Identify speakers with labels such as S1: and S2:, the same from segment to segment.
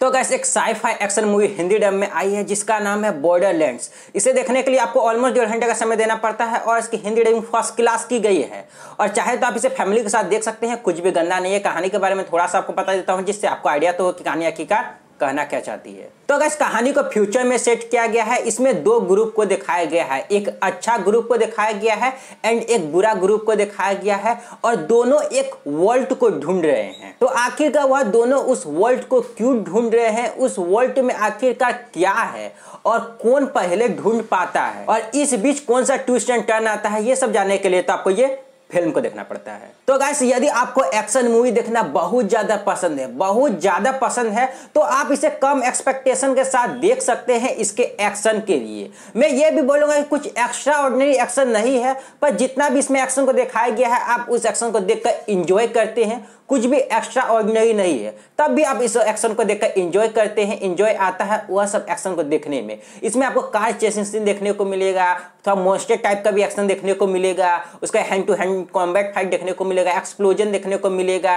S1: तो गैस एक scifi action movie Hindi dub में आई है जिसका नाम है बॉर्डरलैंड्स इसे देखने के लिए आपको ऑलमोस्ट डेढ़ घंटे का समय देना पड़ता है और इसकी हिंदी डबिंग फर्स्ट क्लास की गई है और चाहे तो आप इसे फैमिली के साथ देख सकते हैं कुछ भी गंदा नहीं है कहानी के बारे में थोड़ा सा आपको बता देता हूँ जिससे आपको आइडिया तो हो कि कहानी आखिरकार कहना क्या चाहती है तो अगर इस कहानी को फ्यूचर में सेट किया गया है इसमें दो ग्रुप को दिखाया गया है एक अच्छा ग्रुप को दिखाया गया है एंड एक बुरा ग्रुप को दिखाया गया है और दोनों एक वर्ल्ड को ढूंढ रहे हैं तो आखिरकार वह दोनों उस वर्ल्ड को क्यों ढूंढ रहे हैं उस वर्ल्ड में आखिरकार क्या है और कौन पहले ढूंढ पाता है और इस बीच कौन सा ट्विस्ट एंड टर्न आता है ये सब जानने के लिए तो आपको ये फिल्म को देखना पड़ता है तो गैस यदि आपको एक्शन मूवी देखना बहुत ज़्यादा पसंद है बहुत ज़्यादा पसंद है तो आप इसे कम एक्सपेक्टेशन के साथ देख सकते हैं इसके एक्शन के लिए मैं ये भी बोलूंगा कि कुछ एक्स्ट्रा ऑर्डिनरी एक्शन नहीं है पर जितना भी इसमें एक्शन को दिखाया गया है आप उस एक्शन को देख कर इंजॉय करते हैं कुछ भी एक्स्ट्रा ऑर्डिनरी नहीं है तब भी आप इस एक्शन को देखकर इंजॉय करते हैं इंजॉय आता है वह सब एक्शन को देखने में इसमें आपको कार चेसिंग सीन देखने को मिलेगा थोड़ा मोस्टर टाइप का भी एक्शन देखने को मिलेगा उसका hand to hand combat fight देखने को मिलेगा एक्सप्लोजन देखने को मिलेगा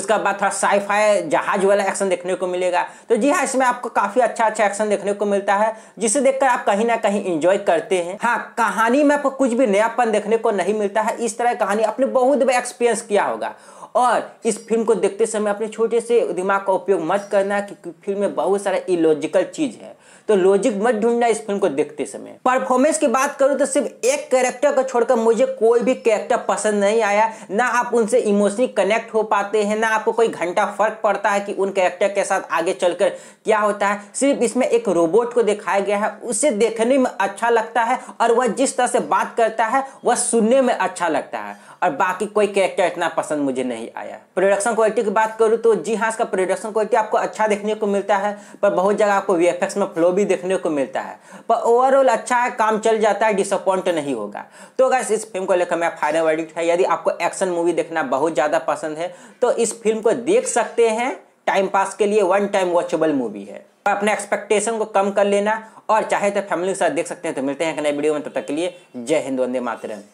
S1: उसका बाद थोड़ा साइफाई जहाज वाला एक्शन देखने को मिलेगा तो जी हाँ इसमें आपको काफ़ी अच्छा अच्छा एक्शन देखने को मिलता है जिसे देखकर आप कहीं ना कहीं इंजॉय करते हैं हाँ कहानी में आपको कुछ भी नयापन देखने को नहीं मिलता है इस तरह कहानी आपने बहुत एक्सपीरियंस किया होगा और इस फिल्म को देखते समय अपने छोटे से दिमाग का उपयोग मत करना क्योंकि फिल्म में बहुत सारा इलॉजिकल चीज़ है तो लॉजिक मत ढूंढना इस फिल्म को देखते समय परफॉर्मेंस की बात करूँ तो सिर्फ एक कैरेक्टर को छोड़कर मुझे कोई भी कैरेक्टर पसंद नहीं आया ना आप उनसे इमोशनली कनेक्ट हो पाते हैं ना आपको कोई घंटा फर्क पड़ता है कि उन कैरेक्टर के साथ आगे चलकर क्या होता है सिर्फ इसमें एक रोबोट को दिखाया गया है उसे देखने में अच्छा लगता है और वह जिस तरह से बात करता है वह सुनने में अच्छा लगता है और बाकी कोई कैरेक्टर इतना पसंद मुझे नहीं नहीं आया प्रोडक्शन क्वालिटी की बात करूँ तो जी हाँ इसका प्रोडक्शन क्वालिटी आपको अच्छा देखने को मिलता है पर बहुत जगह आपको वी में फ्लो भी देखने को मिलता है पर ओवरऑल अच्छा है काम चल जाता है डिसअपॉइंट नहीं होगा तो अगर इस फिल्म को लेकर मैं फाइनल वर्डिक्ट है यदि आपको एक्शन मूवी देखना बहुत ज़्यादा पसंद है तो इस फिल्म को देख सकते हैं टाइम पास के लिए वन टाइम वॉचेबल मूवी है अपने एक्सपेक्टेशन को कम कर लेना और चाहे तो फैमिली के साथ देख सकते हैं तो मिलते हैं एक नए वीडियो में तब तो तक के लिए जय हिंद वंदे मातरम